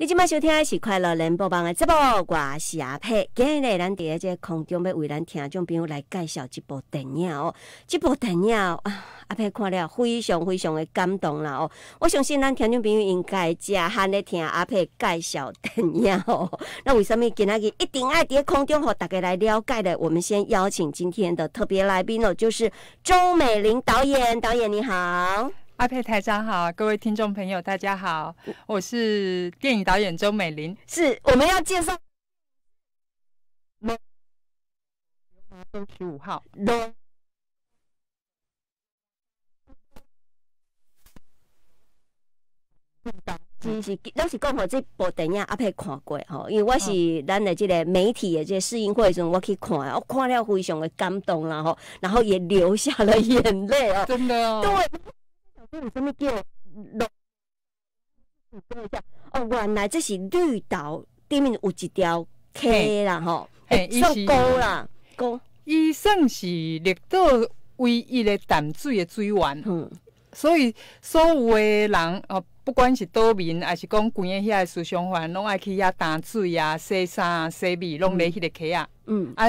你今麦收听的是快乐联播网的节目，我是阿佩。今日咱伫个空中要为咱听众朋友来介绍这部电影哦。这部电影，阿佩看了非常非常的感动啦哦。我相信咱听众朋友应该在喊来听阿佩介绍电影哦。那为什么今日一定爱伫空中和大家来了解的？我们先邀请今天的特别来宾哦，就是周美玲导演。导演你好。阿佩台长好，各位听众朋友大家好，我是电影导演周美玲，是我们要介绍。十五号。真的是，当时讲好这部电影阿佩看过哈，因为我是咱的这个媒体的这个试映会的时候，我去看，我看了非常的感动然后，然后也流下了眼泪哦，真的哦，对。这有啥物叫绿？讲一下哦，原来这是绿岛对面有一条溪啦，吼，伊是沟啦，沟。伊算是绿岛唯一的淡水的水源，嗯，所以所有的人哦，不管是岛民还是讲关遐的思想环，拢爱去遐打水啊、洗衫啊、洗米，拢来迄个溪啊，嗯啊。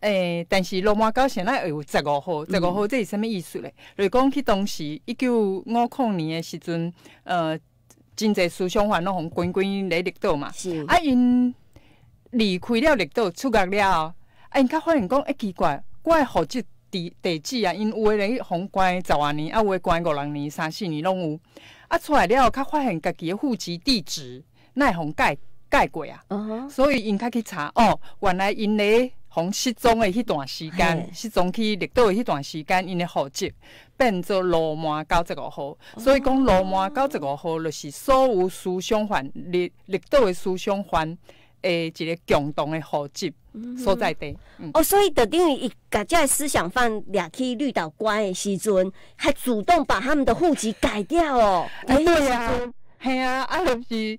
诶，但是罗马到现在有十五号，十五号这是什么意思嘞？如果去当时一九五零年的时阵，呃，真侪思想犯拢互关关来绿岛嘛，啊，因离开了绿岛出国了，啊，因卡发现讲一奇怪，我诶户籍地地址啊，因有的互关十外年，啊有的关五六年、三四年拢有，啊出来了后卡发现家己的户籍地址会互改改过啊，所以因较去查哦，原来因咧。从失踪的迄段时间，失踪去绿岛的迄段时间，因的户籍变作罗马九十个号，所以讲罗马九十个号就是所有思想犯绿绿岛的思想犯的一个共同的户籍所在地。哦，所以等于伊己的思想犯俩去绿岛关的时阵，还主动把他们的户籍改掉哦。哎呀，系啊，啊就是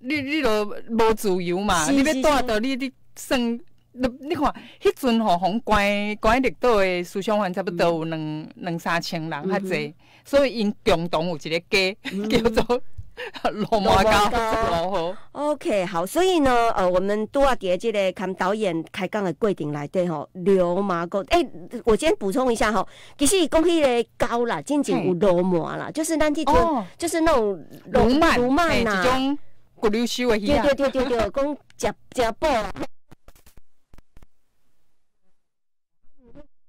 你你都无自由嘛，你要带到你你算。你你看，迄阵吼，红关关立岛的思想还差不多有两两三千人较济，所以因共同有一个街 叫做 罗马街。O K，好，所以呢，呃，我们多啊，根这个看导演开工的规定来对吼。罗马街，哎，我先补充一下吼，其实讲起来高啦，仅仅有罗马啦，就是咱即种，就是那种罗马诶，一种古流修的对对对对对，讲食夹布。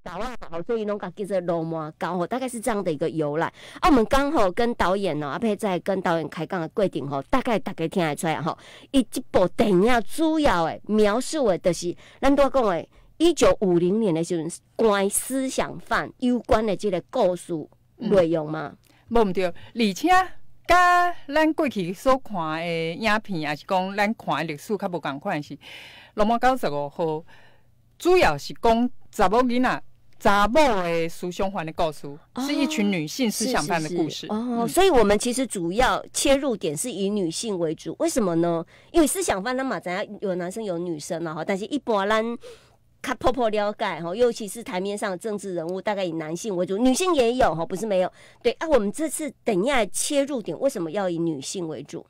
台湾好，所以拢讲叫做罗马糕吼，大概是这样的一个由来。啊，我们刚好跟导演呢，阿佩在跟导演开讲的过程吼，大概大家听会出来吼，伊这部电影主要诶描述诶，就是咱多讲诶，一九五零年的时候关思想犯有关的这个故事内容嘛。无毋对，而且甲咱过去所看的影片也是讲咱看的历史较无共款是罗马九十五号，主要是讲查某囡仔。杂某诶，苏雄环的告诉是一群女性思想犯的故事哦，所以我们其实主要切入点是以女性为主，为什么呢？因为思想犯了嘛，咱有男生有女生了哈，但是一般咱看婆婆了解哈，尤其是台面上的政治人物，大概以男性为主，女性也有哈，不是没有。对啊，我们这次等一下切入点为什么要以女性为主？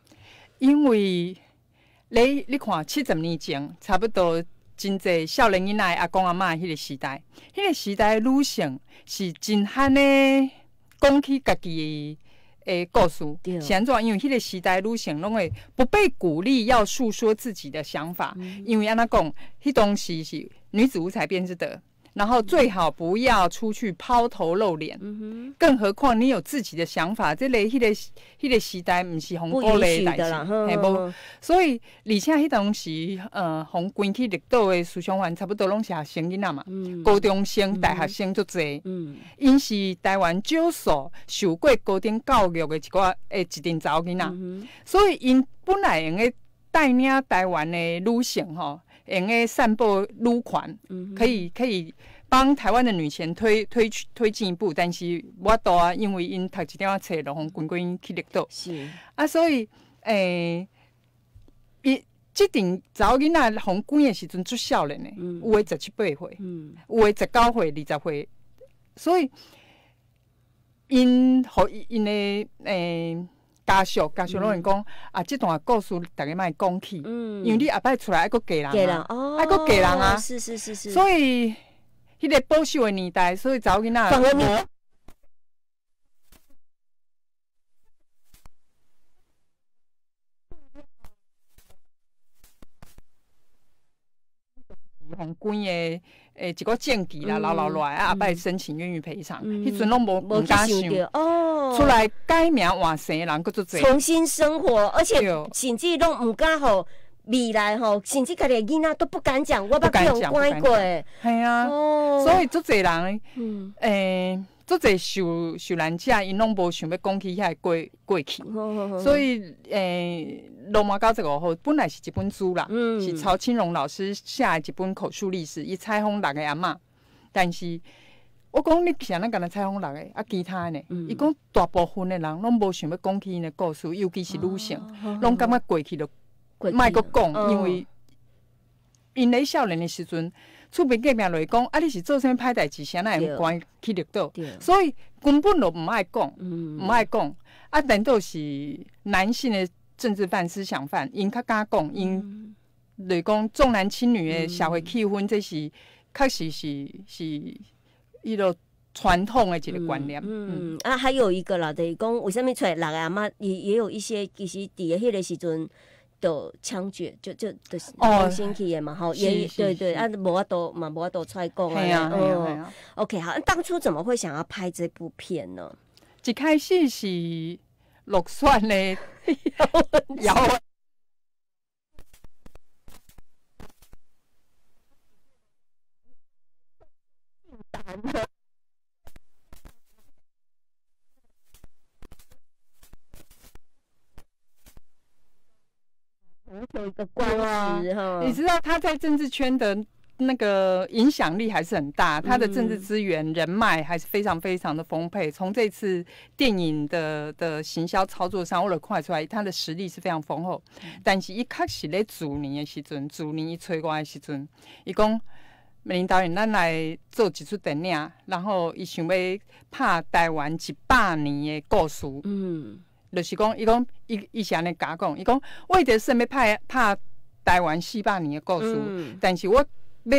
因为你你看七十年前差不多。真济少年人内阿公阿嬷迄个时代，迄个时代女性是真罕咧讲起家己诶故事。是安怎？因为迄个时代女性拢会不被鼓励要诉说自己的想法，因为安那讲迄东西是女子无才便是德。然后最好不要出去抛头露脸，更何况你有自己的想法。这类、迄个、迄个时代毋是红歌的代。志，所以，而且迄当时，呃，从关起绿岛的思想园差不多拢是学生囡嘛，高中生、大学生足多。因是台湾少数受过高等教育的一个诶一定某囡仔，所以因本来应该带领台湾的女性吼。用个散布女款，可以可以帮台湾的女权推推推进一步，但是我多啊，因为因读一点册，然后乖乖去力夺。是啊，所以诶，一即查早囡仔红光的时阵出少年呢，有诶十七八岁，有诶十九岁、二十岁，所以因伊因诶诶。家属、家属拢会讲，啊，即段故事逐个嘛会讲起，因为你阿摆出来一个嫁人啊，一个嫁人啊，是是是是，所以迄个保守的年代，所以某囡仔。关的诶，一个证据啦，留留落来啊，阿伯申请愿意赔偿，迄阵拢无无敢想，哦，出来改名换姓人，佮做侪重新生活，而且甚至拢唔敢吼未来吼，甚至家己哋囡仔都不敢讲，我不曾关过，系啊，所以做侪人诶。做者受受难者，因拢无想要讲起遐过过去，所以诶，罗马搞这个号本来是一本书啦，是曹青荣老师下一本口述历史，伊采访六个阿嬷，但是我讲你咱敢若采访六个，啊，其他呢，伊讲大部分的人拢无想要讲起因的故事，尤其是女性，拢感觉过去就卖阁讲，因为因咧少年的时阵。厝边隔壁来讲，啊，你是做啥物歹代志，啥会唔关去绿岛？所以根本就毋爱讲，毋爱讲。啊，但到是男性的政治犯、思想犯，因较敢讲，因来讲重男轻女的社会气氛，这是确实是是伊落。传统的一个观念。嗯啊，还有一个啦，就是讲为什么出来六个阿妈，也也有一些其实伫咧迄个时阵。的枪决就就都是新奇的嘛，好，也对对，啊，法多嘛，法摩多在讲啊，哦，OK，好，当初怎么会想要拍这部片呢？一开始是落算嘞，要。有一个官职哈，你知道他在政治圈的那个影响力还是很大，他的政治资源人脉还是非常非常的丰沛。从这次电影的的行销操作上，我了看出来他的实力是非常丰厚。但是一开始咧，主年的时候，主年一吹瓜的时候，伊讲林导演，咱来做几出电影，然后伊想要拍台湾一百年的故事，嗯。就是讲，伊讲伊伊是安尼假讲，伊讲我一直是要拍拍台湾四百年的故事，但是我要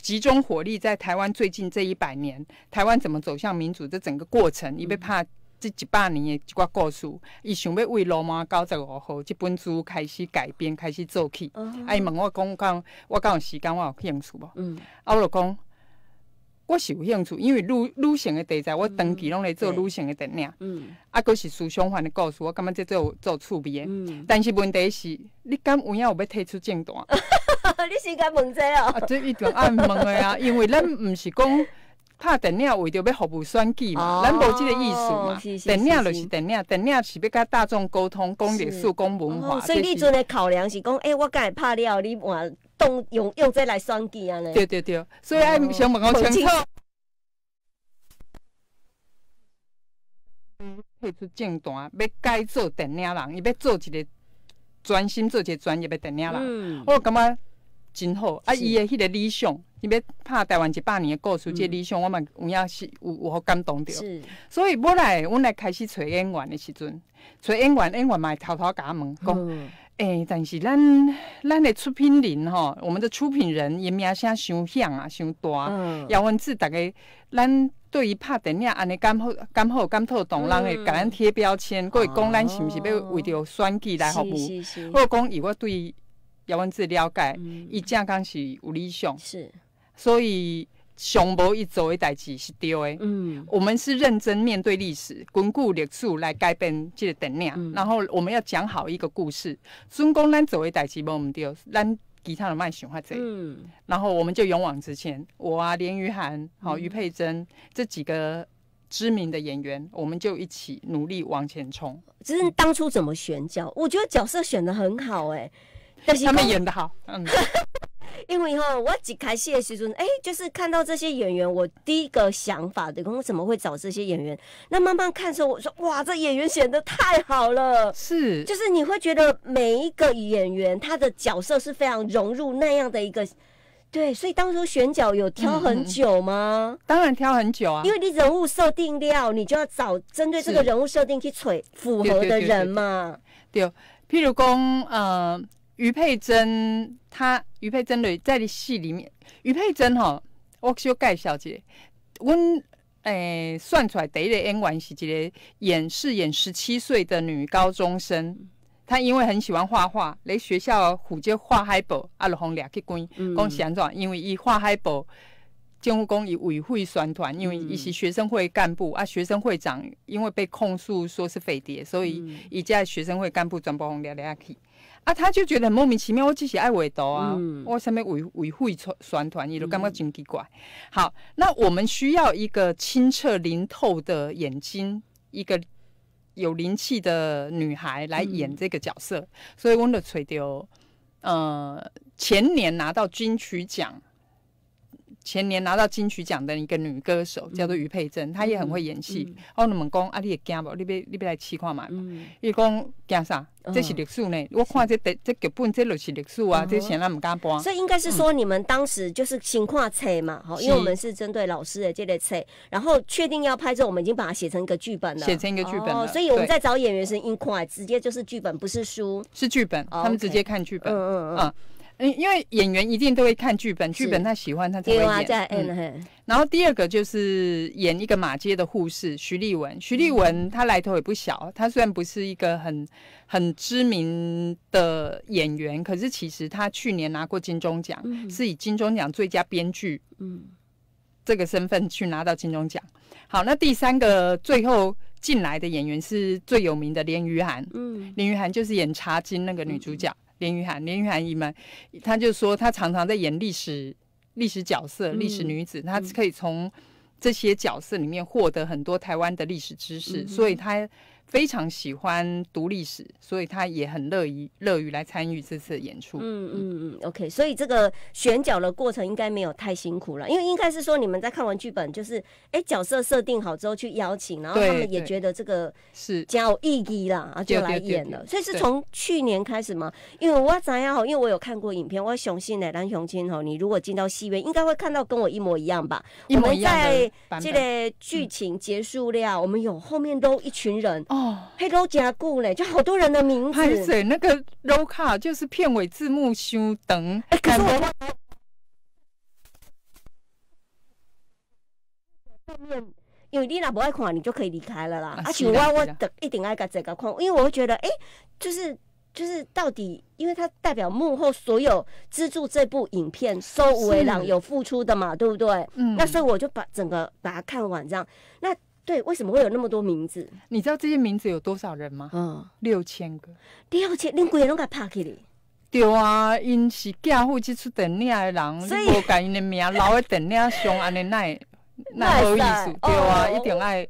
集中火力在台湾最近这一百年，台湾怎么走向民主这整个过程，伊要拍这一百年的一个故事，伊想要为罗马九十五号这本书开始改编，开始做起。哎，问我讲讲，我刚有时间我有兴趣无？嗯，啊，我就讲。我是有兴趣，因为女女性的题材，我长期拢来做女性的电影，啊，佫是思相环的故事，我感觉这做做趣味的。但是问题是，你敢有影有要退出正段？你是敢问这哦？啊，这一定爱问的啊，因为咱毋是讲拍电影为着要服务选举嘛，咱无即个意思嘛。电影就是电影，电影是要甲大众沟通，讲历史，讲文化。所以你阵的考量是讲，哎，我会拍了，你换。用用用这来算计安尼。对对对，所以爱想问我楚。嗯退出政坛，要改做电影人，伊要做一个专心做一个专业的电影人，我感觉真好。啊，伊的迄个理想，伊要拍台湾一百年的故事，这理想我嘛有影是有有好感动着。所以我来，阮来开始找演员的时阵，找演员，演员嘛偷偷我问，讲。欸，但是咱咱的出品人吼，我们的出品人也名声伤响啊，伤大。姚文智大概咱对于拍电影安尼刚好刚好刚透懂，人会甲咱贴标签，佫会讲咱是毋是要为着选举来服务，或讲以我对姚文智了解，伊正讲是有理想，是，所以。上博一走的代志是丢的，嗯，我们是认真面对历史，巩固历史来改变这能量，然后我们要讲好一个故事，孙公咱走的代志无我们丢，咱其他人卖想发财，嗯，然后我们就勇往直前，我啊，连于涵，好，于佩珍这几个知名的演员，我们就一起努力往前冲。只是当初怎么选角，我觉得角色选的很好哎，但是他们演的好，嗯。因为哈，我只看谢师尊，哎，就是看到这些演员，我第一个想法，老我怎么会找这些演员？那慢慢看的时候，我说哇，这演员选的太好了，是，就是你会觉得每一个演员他的角色是非常融入那样的一个，对，所以当初选角有挑很久吗？当然挑很久啊，因为你人物设定料，你就要找针对这个人物设定去揣符合的人嘛。对，譬如说呃，余佩珍她。余佩珍的在你戏里面，余佩珍哈，我小介绍下，阮诶算出来第一个演员是一个演饰演十七岁的女高中生，她因为很喜欢画画，来学校虎就画海报，阿罗红俩去讲是安怎？因为伊画海报，政府讲以委会宣传，因为伊是学生会干部啊，学生会长因为被控诉说是匪谍，所以一家学生会干部全部红俩俩去。啊，他就觉得很莫名其妙。我只是爱围堵啊，我什么维维护一团团，伊都感觉真奇怪。好，那我们需要一个清澈灵透的眼睛，一个有灵气的女孩来演这个角色。所以们的垂丢，呃，前年拿到金曲奖。前年拿到金曲奖的一个女歌手叫做于佩珍，她也很会演戏。哦，你们讲啊，你也惊不？你别你别来七块买，因为讲惊啥？这是绿树呢？我看这这剧本这都是绿树啊，这谁人唔敢播？所以应该是说你们当时就是先画册嘛，好，因为我们是针对老师的这类册，然后确定要拍之后，我们已经把它写成一个剧本了，写成一个剧本。哦，所以我们在找演员是硬块，直接就是剧本，不是书，是剧本，他们直接看剧本。嗯嗯嗯。嗯，因为演员一定都会看剧本，剧本他喜欢他才会演。然后第二个就是演一个马街的护士徐立文，徐立文他来头也不小，他虽然不是一个很很知名的演员，可是其实他去年拿过金钟奖，是以金钟奖最佳编剧嗯这个身份去拿到金钟奖。好，那第三个最后进来的演员是最有名的林雨涵，嗯，林雨涵就是演茶金那个女主角。林雨涵，林雨涵姨们，她就说她常常在演历史、历史角色、历史女子，她可以从这些角色里面获得很多台湾的历史知识，所以她。非常喜欢读历史，所以他也很乐意乐于来参与这次演出。嗯嗯嗯，OK。所以这个选角的过程应该没有太辛苦了，因为应该是说你们在看完剧本，就是哎角色设定好之后去邀请，然后他们也觉得这个是叫有意义啦，然后就来演了。所以是从去年开始吗？因为我要怎样？因为我有看过影片，我雄心的蓝雄心哦，你如果进到戏院，应该会看到跟我一模一样吧？一模一样的。这个剧情结束了，我们有后面都一群人。哦黑楼加固嘞，就好多人的名字。拍水那个 l o 就是片尾字幕修等，哎，可是我忘后面，因为你娜不爱看，你就可以离开了啦。而且、啊，我等一定爱把这个框，因为我会觉得，哎，就是就是到底，因为它代表幕后所有资助这部影片、收五位郎有付出的嘛，对不对？嗯，那所以我就把整个把它看完，这样那。对，为什么会有那么多名字？你知道这些名字有多少人吗？嗯，六千个。六千，恁个拢甲拍起哩？对啊，因是嫁户籍出电影的人，所以无改因的名，留在电影上安尼奈，奈何意思？对啊，一定爱。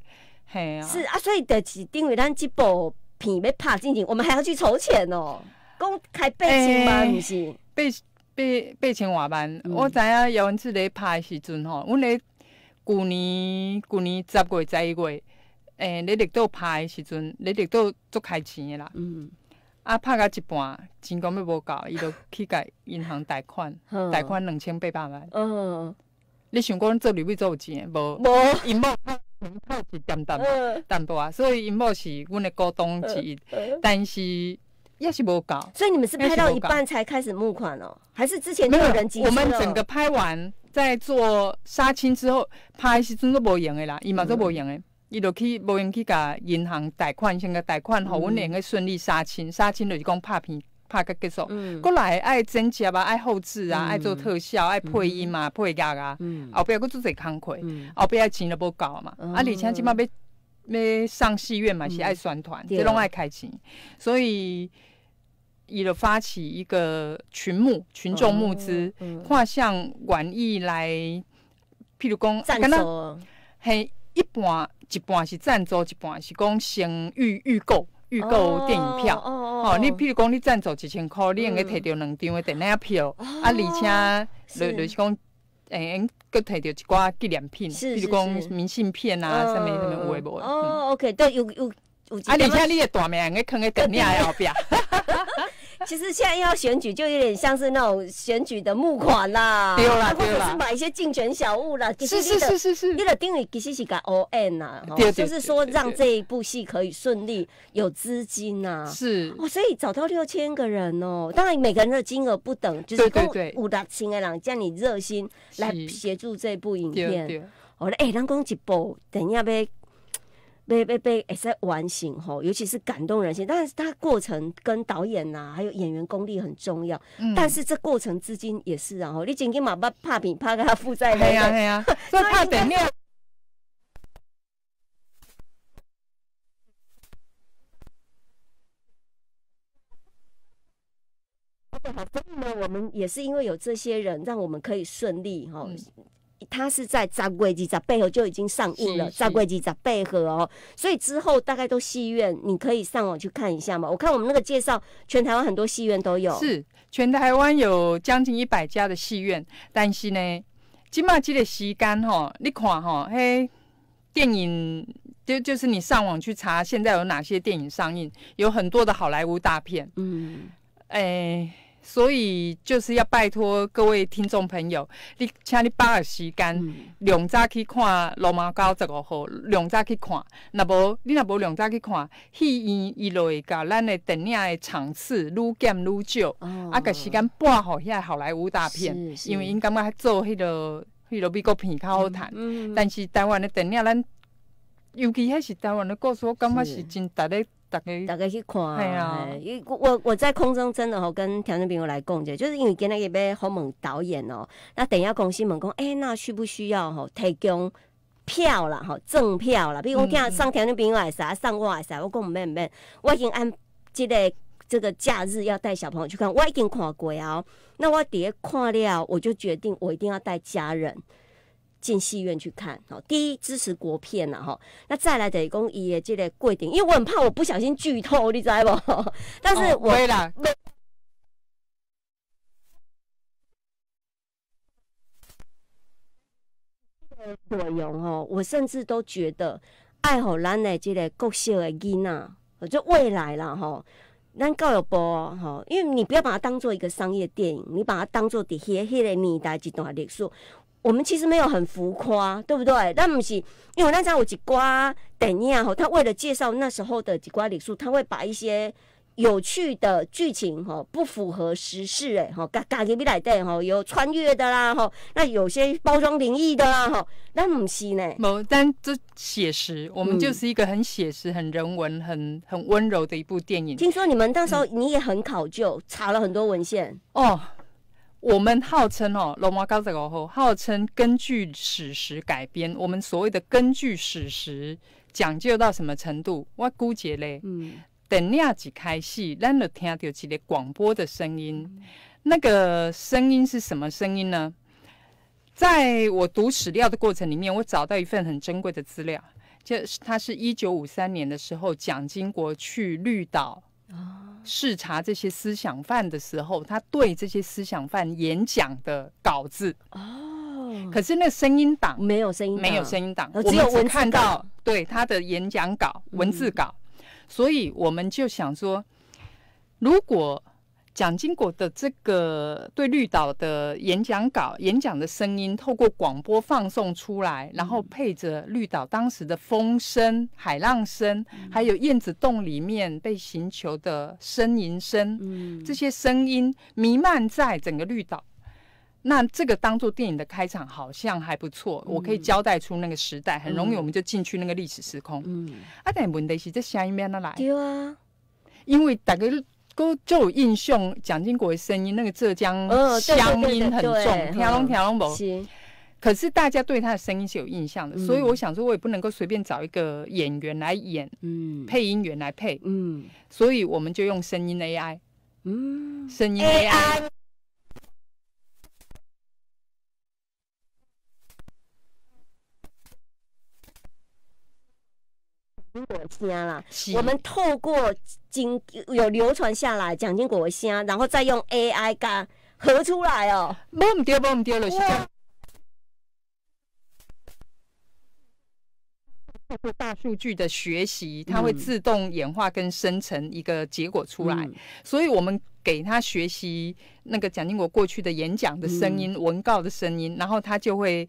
嘿啊。是啊，所以就是因为咱这部片要拍进去，我们还要去筹钱哦，公开八千万，不是？背背百千万万。我知影姚文志在拍的时阵吼，阮咧。去年去年十月十一月，诶，你力度拍的时阵，你力度足开钱的啦。嗯。啊，拍到一半，钱根本无够，伊就去甲银行贷款，贷款两千八百万。嗯。你想讲做刘备做有钱无？无。伊无拍拍一点淡薄，淡薄啊。所以伊无是阮的股东之一，但是也是无够。所以你们是拍到一半才开始募款哦？还是之前就有人集资我们整个拍完。在做杀青之后拍的时阵都无用的啦，伊嘛都无用的，伊就去无用去甲银行贷款先甲贷款，互阮两个顺利杀青。杀青就是讲拍片拍个结束，过来爱增加啊，爱后置啊，爱做特效，爱配音嘛，配乐啊，后壁阁做最慷慨，后壁钱都不够嘛。啊，而且即码要要上戏院嘛，是爱宣传，这拢爱开钱，所以。伊就发起一个群募，群众募资，跨向愿意来，譬如讲，赞助，嘿一半一半是赞助，一半是讲先预预购，预购电影票。哦哦哦。你譬如讲你赞助一千块，你应该摕到两张的电影票，啊，而且就就是讲，诶，搁摕到一寡纪念品，譬如讲明信片啊，什么什么有诶无诶。哦，OK，对，有有有。啊，而且你的大名应该坑在电影喺后边。其实现在要选举，就有点像是那种选举的募款啦，或者是买一些竞选小物啦。是是是是是，你的定义其实是个 on 呐，就是说让这一部戏可以顺利有资金啊。是，哦，所以找到六千个人哦，当然每个人的金额不等，就是讲五六十个人这样，你热心来协助这部影片。对对。哦，哎，人讲一部，等一下要。被被被也在完醒吼，尤其是感动人心，但是它过程跟导演呐，还有演员功力很重要。嗯，但是这过程资金也是啊吼，你仅仅马把怕比怕到他负债。系啊对啊，所以怕片咩？好，所以呢，我们也是因为有这些人，让我们可以顺利哈。他是在《扎柜机仔》背后就已经上映了，《扎柜机仔》背后哦，所以之后大概都戏院，你可以上网去看一下嘛。我看我们那个介绍，全台湾很多戏院都有。是，全台湾有将近一百家的戏院，但是呢，金马奖的席干哦，你看哦，嘿，电影就就是你上网去查，现在有哪些电影上映，有很多的好莱坞大片，嗯，哎。所以就是要拜托各位听众朋友，你请你把握时间，两早去看罗马糕十五号，两早去看。那无你那无两早去看，戏院一路会教咱的电影的场次愈减愈少，啊，个时间拨好遐好莱坞大片，因为因感觉做迄个迄个美国片较好谈。嗯嗯但是台湾的电影，咱尤其迄是台湾的故事，我感觉是真值得。大家去看，啊，我我在空中真的吼跟田正朋友来讲，就就是因为今天也被访问导演哦。那等一下公司问讲，哎，那需不需要吼提供票了吼，赠票了？比如我听上听众朋友也是上我也是，我讲免不免？我已经按记得这个假日要带小朋友去看，我已经看过呀。那我底下看了，我就决定我一定要带家人。进戏院去看，哈，第一支持国片呐，哈，那再来得公伊的这类贵定，因为我很怕我不小心剧透，你知道不？但是，我、会啦。内容哦，我甚至都觉得爱好咱的这个国小的囡啊，我就未来啦，哈，咱教育部哈，因为你不要把它当做一个商业电影，你把它当做底下迄个年代一段历史。我们其实没有很浮夸，对不对？但不是，因为那时候我是瓜等一下哈，他为了介绍那时候的几瓜礼数，他会把一些有趣的剧情哈，不符合时事哎哈，嘎嘎给米来对哈，有穿越的啦哈，那有些包装灵异的啦哈，那不是呢。不，但这写实，我们就是一个很写实、很人文、很很温柔的一部电影。听说你们那时候你也很考究，查了很多文献哦。我们号称哦，《龙猫高日》过后，号称根据史实改编。我们所谓的根据史实，讲究到什么程度？我估计嘞，嗯，等样子开戏，咱就听到一个广播的声音。那个声音是什么声音呢？在我读史料的过程里面，我找到一份很珍贵的资料，就是他是一九五三年的时候，蒋经国去绿岛啊。视察这些思想犯的时候，他对这些思想犯演讲的稿子哦，可是那声音档没有声音，没有声音档，我们只看到对他的演讲稿文字稿，所以我们就想说，如果。蒋经国的这个对绿岛的演讲稿，演讲的声音透过广播放送出来，然后配着绿岛当时的风声、海浪声，还有燕子洞里面被寻求的呻吟声，这些声音弥漫在整个绿岛。那这个当做电影的开场，好像还不错。我可以交代出那个时代，很容易我们就进去那个历史时空。嗯，啊，但问题是这声音免得来，对啊，因为大家。都就有印象，蒋经国的声音，那个浙江乡音很重，条龙条龙某。可是大家对他的声音是有印象的，所以我想说，我也不能够随便找一个演员来演，嗯，配音员来配，嗯，所以我们就用声音 AI，嗯，声音 AI。果啦，我们透过经有流传下来蒋经国声，然后再用 AI 加合出来哦 b o o 不掉 boom 掉了。通过大数据的学习，它会自动演化跟生成一个结果出来。所以，我们给他学习那个蒋经国过去的演讲的声音、文告的声音，然后他就会。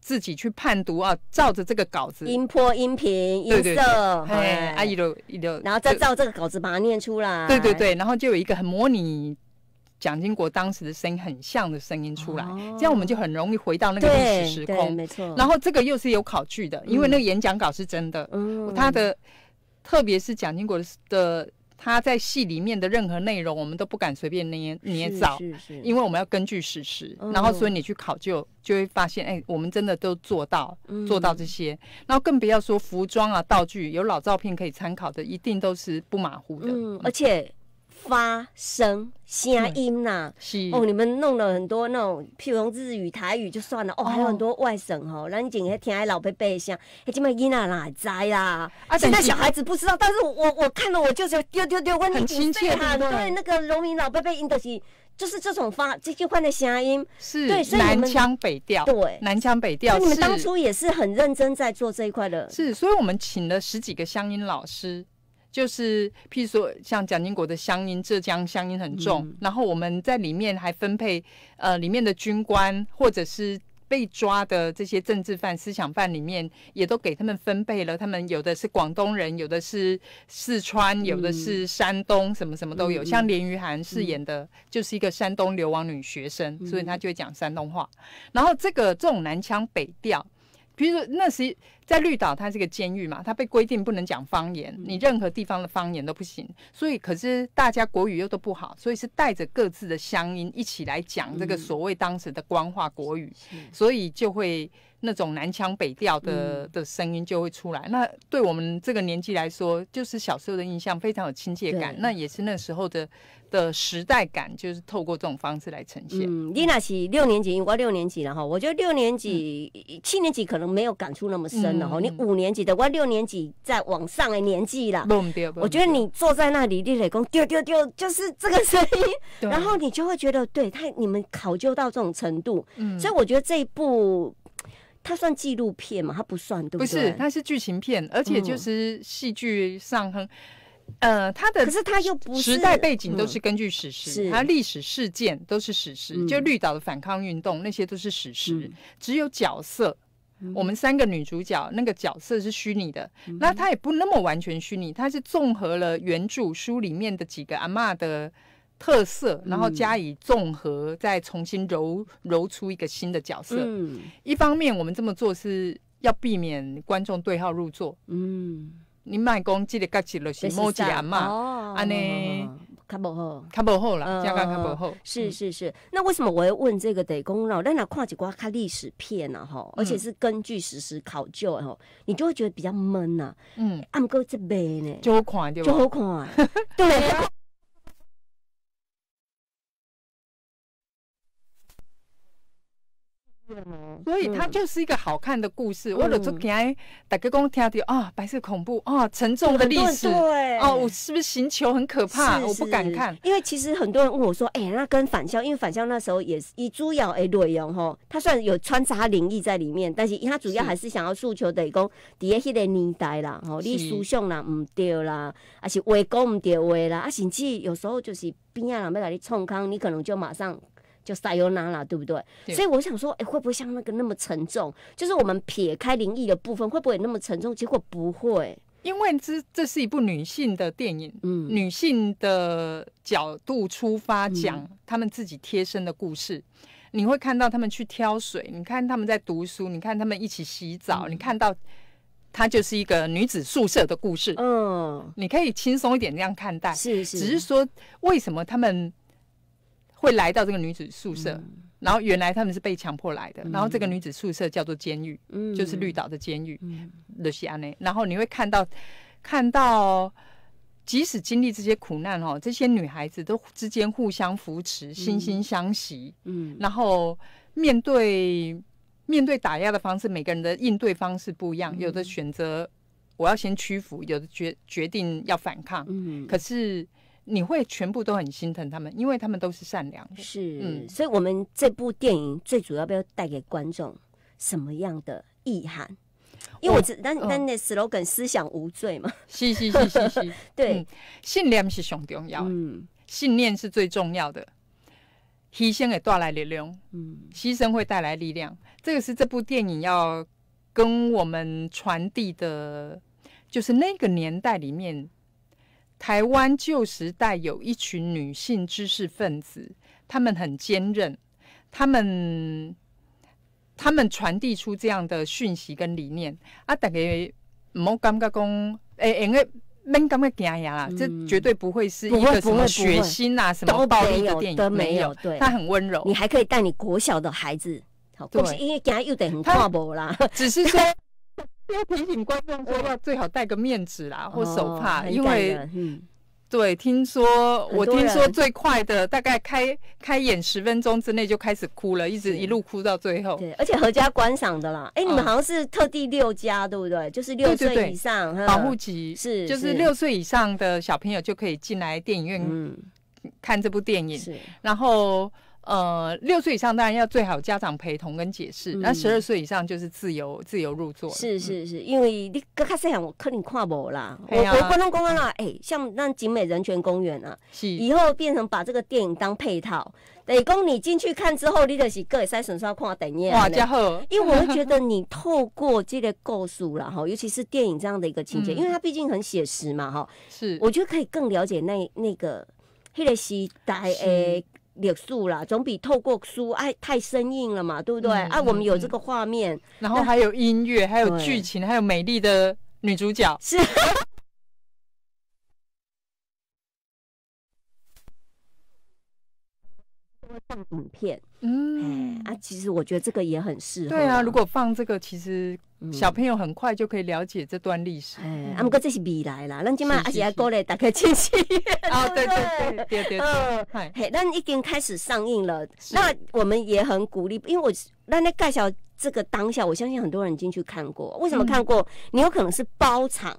自己去判读啊，照着这个稿子，音波、音频、音色，哎，阿姨都都，然后再照这个稿子把它念出来，对对对，然后就有一个很模拟蒋经国当时的声音，很像的声音出来，这样我们就很容易回到那个历史时空，没错。然后这个又是有考据的，因为那个演讲稿是真的，嗯，他的特别是蒋经国的。他在戏里面的任何内容，我们都不敢随便捏捏造，因为我们要根据事实。然后所以你去考究，就会发现，哎，我们真的都做到，做到这些。然后更不要说服装啊、道具，有老照片可以参考的，一定都是不马虎的。嗯，而且。发声、乡音呐，是哦，你们弄了很多那种，譬如日语、台语就算了，哦，还有很多外省哦，让你整个听老伯伯像，哎，今么音哪哪在啦。而且现在小孩子不知道，但是我我看了，我就是丢丢丢，我你亲切，哈，对那个农民老伯辈音得起，就是这种发这句话的乡音，是南腔北调，对，南腔北调。你们当初也是很认真在做这一块的，是，所以我们请了十几个乡音老师。就是，譬如说，像蒋经国的乡音，浙江乡音很重。然后我们在里面还分配，呃，里面的军官或者是被抓的这些政治犯、思想犯里面，也都给他们分配了。他们有的是广东人，有的是四川，有的是山东，什么什么都有。像连雨涵饰演的，就是一个山东流亡女学生，所以她就会讲山东话。然后这个这种南腔北调。其说那时在绿岛，它是个监狱嘛，它被规定不能讲方言，你任何地方的方言都不行。所以，可是大家国语又都不好，所以是带着各自的乡音一起来讲这个所谓当时的官话国语，所以就会。那种南腔北调的的声音就会出来，那对我们这个年纪来说，就是小时候的印象非常有亲切感。那也是那时候的的时代感，就是透过这种方式来呈现。嗯，丽娜是六年级，我六年级了哈。我觉得六年级、七年级可能没有感触那么深了哈。你五年级的，我六年级在往上的年纪了。不不，我觉得你坐在那里练雷公，丢丢丢，就是这个声音，然后你就会觉得，对他你们考究到这种程度，嗯，所以我觉得这一部。它算纪录片嘛？它不算，对不对？不是，它是剧情片，而且就是戏剧上很，呃，它的可是它又不是时代背景都是根据史实，它历史事件都是史实，就绿岛的反抗运动那些都是史实。只有角色，我们三个女主角那个角色是虚拟的，那它也不那么完全虚拟，它是综合了原著书里面的几个阿妈的。特色，然后加以综合，再重新揉揉出一个新的角色。嗯，一方面我们这么做是要避免观众对号入座。嗯，你卖公这个角色了是莫姐阿妈，安尼看不好，看不好了，这样看不好。是是是，那为什么我要问这个？得公了，咱拿跨几瓜看历史片呢？哈，而且是根据史实考究，哈，你就会觉得比较闷呐。嗯，俺哥这边呢，就好看，就好看，对。所以它就是一个好看的故事。我老早听，大家讲，听到啊，白色恐怖啊，沉重的历史，哦，我是不是寻求很可怕？我不敢看。因为其实很多人问我说，哎，那跟反乡，因为反乡那时候也是以主要容对哦，他然有穿插灵异在里面，但是他主要还是想要诉求等于讲，底下那个年代啦，吼，你思想啦唔对啦，啊是话讲唔对话啦，啊甚至有时候就是边啊人要来你冲康，你可能就马上。就萨尤娜了，对不对？所以我想说，哎，会不会像那个那么沉重？就是我们撇开灵异的部分，会不会那么沉重？结果不会，因为这这是一部女性的电影，嗯，女性的角度出发讲她们自己贴身的故事。你会看到她们去挑水，你看她们在读书，你看她们一起洗澡，你看到它就是一个女子宿舍的故事。嗯，你可以轻松一点那样看待，是是，只是说为什么她们。会来到这个女子宿舍，然后原来他们是被强迫来的。然后这个女子宿舍叫做监狱，嗯，就是绿岛的监狱，的西安内。然后你会看到，看到即使经历这些苦难哦，这些女孩子都之间互相扶持，心心相惜，嗯。然后面对面对打压的方式，每个人的应对方式不一样，有的选择我要先屈服，有的决决定要反抗，嗯。可是。你会全部都很心疼他们，因为他们都是善良。的。是，嗯，所以，我们这部电影最主要要带给观众什么样的意涵？因为，我只……那那那 slogan 思想无罪嘛？是是是是是。对，信念是上重要的，嗯，信念是最重要的。牺牲也带来力量，嗯，牺牲会带来力量。这个是这部电影要跟我们传递的，就是那个年代里面。台湾旧时代有一群女性知识分子，她们很坚韧，她们她们传递出这样的讯息跟理念。啊，大家唔感觉讲，诶，因为恁感觉惊呀，这绝对不会是一个什么血腥啊、什么暴力的电影，都没有。对，他很温柔，你还可以带你国小的孩子，好，不是因为家又得很靠谱啦。只是说。要提醒观众说，要最好戴个面纸啦或手帕，因为，对，听说我听说最快的大概开开演十分钟之内就开始哭了，一直一路哭到最后。对，而且合家观赏的啦。哎，你们好像是特地六家对不对？就是六岁以上保护级是，就是六岁以上的小朋友就可以进来电影院看这部电影。是，然后。呃，六岁以上当然要最好家长陪同跟解释，那十二岁以上就是自由自由入座。是是是，因为你刚开始讲我肯定看不啦。我国观光啦，哎，像那景美人权公园啊，以后变成把这个电影当配套，得供你进去看之后，你就是各个先生是看电影。哇，家好！因为我觉得你透过这个构数啦，哈，尤其是电影这样的一个情节，因为它毕竟很写实嘛哈。是，我觉得可以更了解那那个，黑的是代诶。脸书啦，总比透过书哎太生硬了嘛，对不对？啊，我们有这个画面，然后还有音乐，还有剧情，还有美丽的女主角，是。放影片，嗯，啊，其实我觉得这个也很适合。对啊，如果放这个，其实。小朋友很快就可以了解这段历史。哎，啊，不过这是未来啦！咱今麦阿姐阿哥嘞，打开亲戚。啊，对对对 对对。嗯，嘿，那已经开始上映了。那我们也很鼓励，因为我那那盖小这个当下，我相信很多人进去看过。为什么看过？你有可能是包场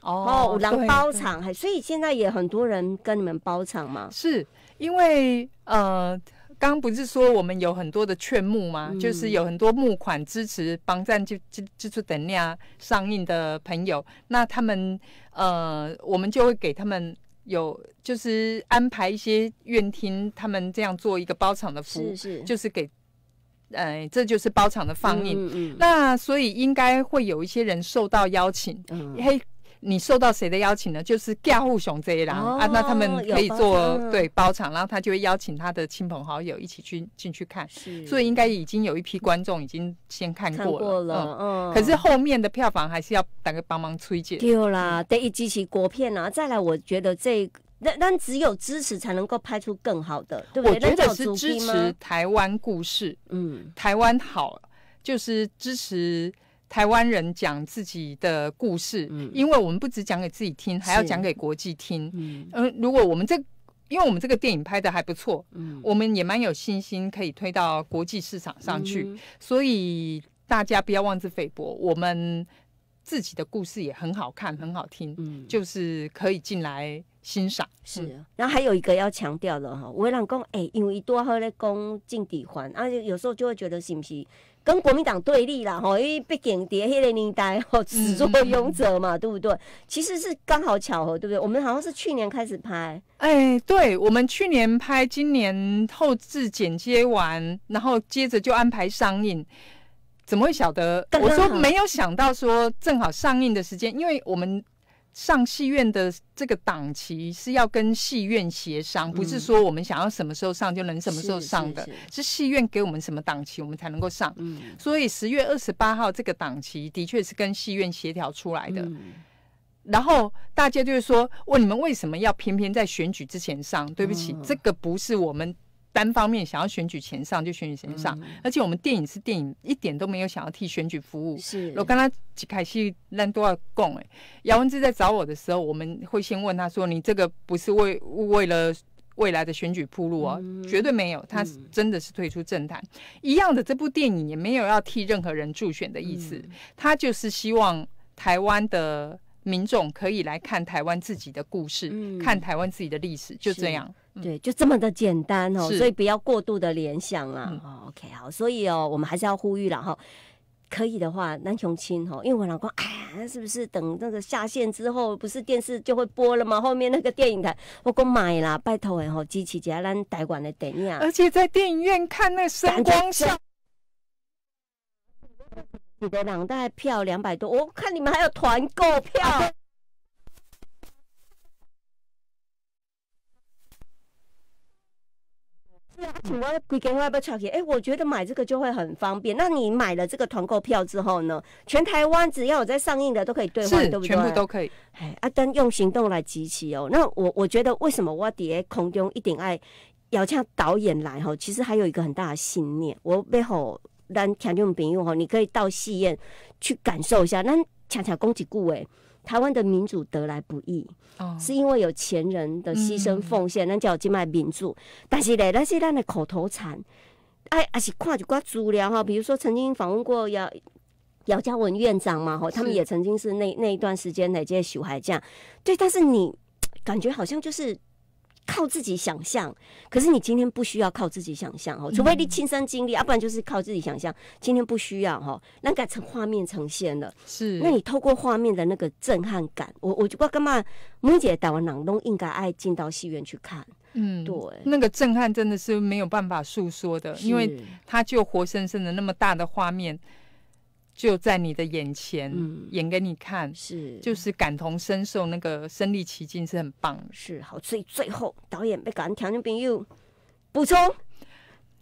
哦，我包场，所以现在也很多人跟你们包场嘛。是因为呃。刚不是说我们有很多的券目吗？就是有很多募款支持帮站就就就是等量上映的朋友，那他们呃，我们就会给他们有就是安排一些院厅，他们这样做一个包场的服务，就是给，呃，这就是包场的放映。那所以应该会有一些人受到邀请，嘿，你受到谁的邀请呢？就是盖户雄这一栏啊，那他们可以做对包场，然后他就会邀请他的亲朋好友一起去进去看，所以应该已经有一批观众已经先看过了。嗯，可是后面的票房还是要大家帮忙推荐。对啦，得支持国片啊！再来，我觉得这那那只有支持才能够拍出更好的，对不对？我觉得是支持台湾故事，嗯，台湾好，就是支持。台湾人讲自己的故事，因为我们不只讲给自己听，还要讲给国际听。嗯，嗯，如果我们这，因为我们这个电影拍的还不错，嗯，我们也蛮有信心可以推到国际市场上去。所以大家不要妄自菲薄，我们自己的故事也很好看、很好听，嗯，就是可以进来欣赏。是。然后还有一个要强调的哈，我讲公哎，因为多喝嘞公进底环，而且有时候就会觉得是不是？跟国民党对立啦，吼，因为被剪掉黑林林吼，始作俑者嘛，对不对？其实是刚好巧合，对不对？我们好像是去年开始拍，哎，对，我们去年拍，今年后置剪接完，然后接着就安排上映。怎么会晓得？我说没有想到，说正好上映的时间，因为我们。上戏院的这个档期是要跟戏院协商，不是说我们想要什么时候上就能什么时候上的，是戏院给我们什么档期，我们才能够上。所以十月二十八号这个档期的确是跟戏院协调出来的。然后大家就是说，问你们为什么要偏偏在选举之前上？对不起，这个不是我们。单方面想要选举前上就选举前上，而且我们电影是电影，一点都没有想要替选举服务。是，我刚刚凯西那都要供哎，姚文智在找我的时候，我们会先问他说：“你这个不是为为了未来的选举铺路啊？绝对没有，他真的是退出政坛。一样的，这部电影也没有要替任何人助选的意思，他就是希望台湾的民众可以来看台湾自己的故事，看台湾自己的历史，就这样。”对，就这么的简单哦，所以不要过度的联想啊。OK，好，所以哦，我们还是要呼吁了哈，可以的话，男雄亲哦，因为我老公，哎呀，是不是等那个下线之后，不是电视就会播了吗？后面那个电影台，我公买啦，拜托哎吼，机器姐来代管的电影，而且在电影院看那神光效，你的两袋票两百多，我看你们还有团购票。我给外边查哎，我觉得买这个就会很方便。那你买了这个团购票之后呢，全台湾只要有在上映的都可以兑换，对不对？全部都可以。哎，阿登用行动来集齐哦。那我我觉得为什么我底下空中一定爱要像导演来哈？其实还有一个很大的信念，我背后咱听众朋友哈，你可以到戏院去感受一下，那恰恰恭喜顾伟。台湾的民主得来不易，是因为有钱人的牺牲奉献，那叫今脉民主。但是嘞，那是咱的口头禅，哎，还是看就挂足流哈。比如说，曾经访问过姚姚嘉文院长嘛，哈，他们也曾经是那那一段时间这些小孩这样，对，但是你感觉好像就是。靠自己想象，可是你今天不需要靠自己想象哦，除非你亲身经历，要不然就是靠自己想象。今天不需要哈，那改成画面呈现了。是，那你透过画面的那个震撼感，我我就不干嘛。木姐打完朗东应该爱进到戏院去看，嗯，对，那个震撼真的是没有办法诉说的，因为他就活生生的那么大的画面。就在你的眼前演给你看，是就是感同身受，那个身临其境是很棒。是好，所以最后导演被感恩，跳，那朋友补充：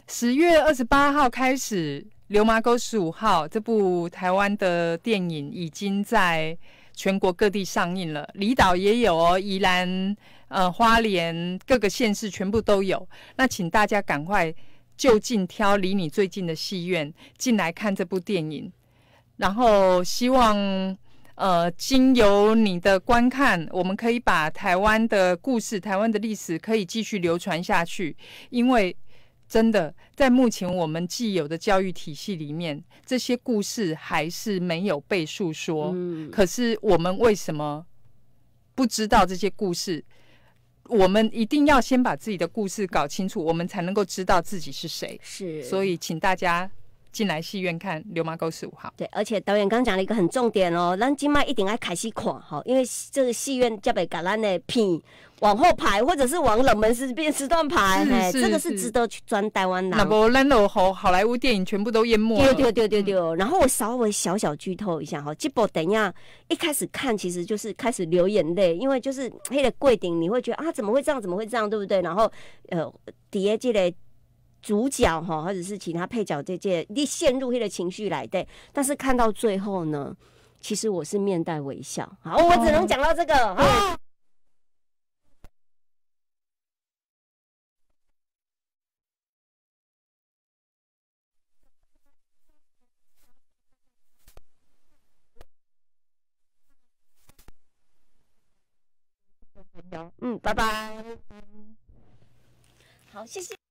十月二十八号开始，《流麻沟十五号》这部台湾的电影已经在全国各地上映了，离岛也有哦，宜兰、呃花莲各个县市全部都有。那请大家赶快就近挑离你最近的戏院进来看这部电影。然后希望，呃，经由你的观看，我们可以把台湾的故事、台湾的历史，可以继续流传下去。因为真的，在目前我们既有的教育体系里面，这些故事还是没有被诉说。嗯。可是我们为什么不知道这些故事？我们一定要先把自己的故事搞清楚，我们才能够知道自己是谁。是。所以，请大家。进来戏院看《流氓狗十五号》。对，而且导演刚讲了一个很重点哦，咱今麦一定要开始看哈，因为这个戏院才会把咱的片往后排，或者是往冷门时时段排，哎，这个是值得去钻台湾。的。那不，咱都好好莱坞电影全部都淹没。丢丢丢丢丢！然后我稍微小小剧透一下哈，这部等一下一开始看其实就是开始流眼泪，因为就是黑的柜顶，你会觉得啊，怎么会这样？怎么会这样？对不对？然后呃，底下这嘞。主角哈，或者是其他配角，这件陷入他的情绪来对，但是看到最后呢，其实我是面带微笑。好，我只能讲到这个哈。嗯，拜拜。好，谢谢。